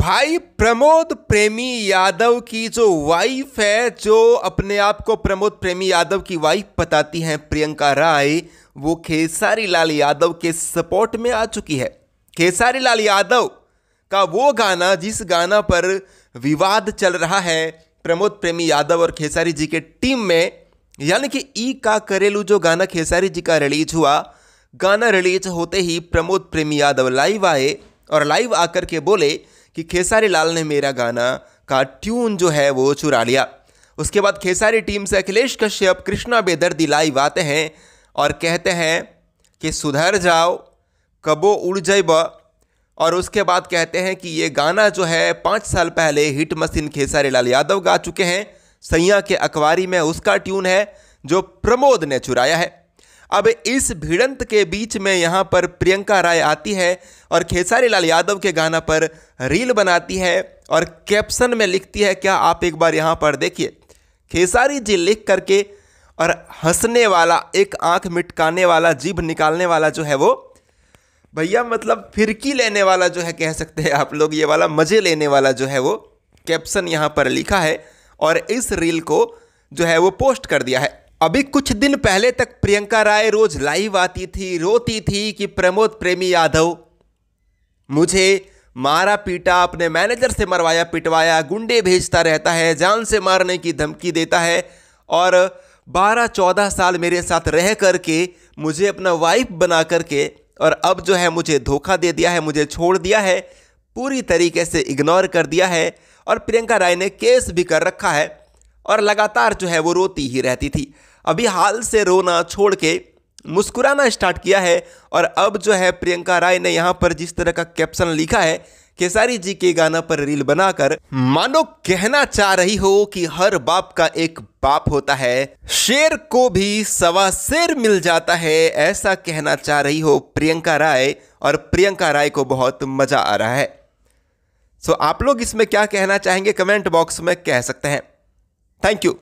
भाई प्रमोद प्रेमी यादव की जो वाइफ है जो अपने आप को प्रमोद प्रेमी यादव की वाइफ बताती हैं प्रियंका राय वो खेसारी लाल यादव के सपोर्ट में आ चुकी है खेसारी लाल यादव का वो गाना जिस गाना पर विवाद चल रहा है प्रमोद प्रेमी यादव और खेसारी जी के टीम में यानी कि ई का करेलू जो गाना खेसारी जी का रिलीज हुआ गाना रिलीज होते ही प्रमोद प्रेमी यादव लाइव आए और लाइव आकर के बोले कि खेसारी लाल ने मेरा गाना का ट्यून जो है वो चुरा लिया उसके बाद खेसारी टीम से अखिलेश कश्यप कृष्णा बेदर्दी लाइव आते हैं और कहते हैं कि सुधर जाओ कबो उड़ जाए और उसके बाद कहते हैं कि ये गाना जो है पाँच साल पहले हिट मशीन खेसारी लाल यादव गा चुके हैं सैया के अखबारी में उसका ट्यून है जो प्रमोद ने चुराया है अब इस भिड़ंत के बीच में यहाँ पर प्रियंका राय आती है और खेसारी लाल यादव के गाना पर रील बनाती है और कैप्शन में लिखती है क्या आप एक बार यहाँ पर देखिए खेसारी जी लिख करके और हंसने वाला एक आंख मिटकाने वाला जीभ निकालने वाला जो है वो भैया मतलब फिरकी लेने वाला जो है कह सकते हैं आप लोग ये वाला मज़े लेने वाला जो है वो कैप्शन यहाँ पर लिखा है और इस रील को जो है वो पोस्ट कर दिया है अभी कुछ दिन पहले तक प्रियंका राय रोज लाइव आती थी रोती थी कि प्रमोद प्रेमी यादव मुझे मारा पीटा अपने मैनेजर से मरवाया पिटवाया गुंडे भेजता रहता है जान से मारने की धमकी देता है और 12-14 साल मेरे साथ रह करके मुझे अपना वाइफ बना करके और अब जो है मुझे धोखा दे दिया है मुझे छोड़ दिया है पूरी तरीके से इग्नोर कर दिया है और प्रियंका राय ने केस भी कर रखा है और लगातार जो है वो रोती ही रहती थी अभी हाल से रोना छोड़ के मुस्कुराना स्टार्ट किया है और अब जो है प्रियंका राय ने यहाँ पर जिस तरह का कैप्शन लिखा है केसारी जी के गाना पर रील बनाकर मानो कहना चाह रही हो कि हर बाप का एक बाप होता है शेर को भी सवा शेर मिल जाता है ऐसा कहना चाह रही हो प्रियंका राय और प्रियंका राय को बहुत मजा आ रहा है सो आप लोग इसमें क्या कहना चाहेंगे कमेंट बॉक्स में कह सकते हैं थैंक यू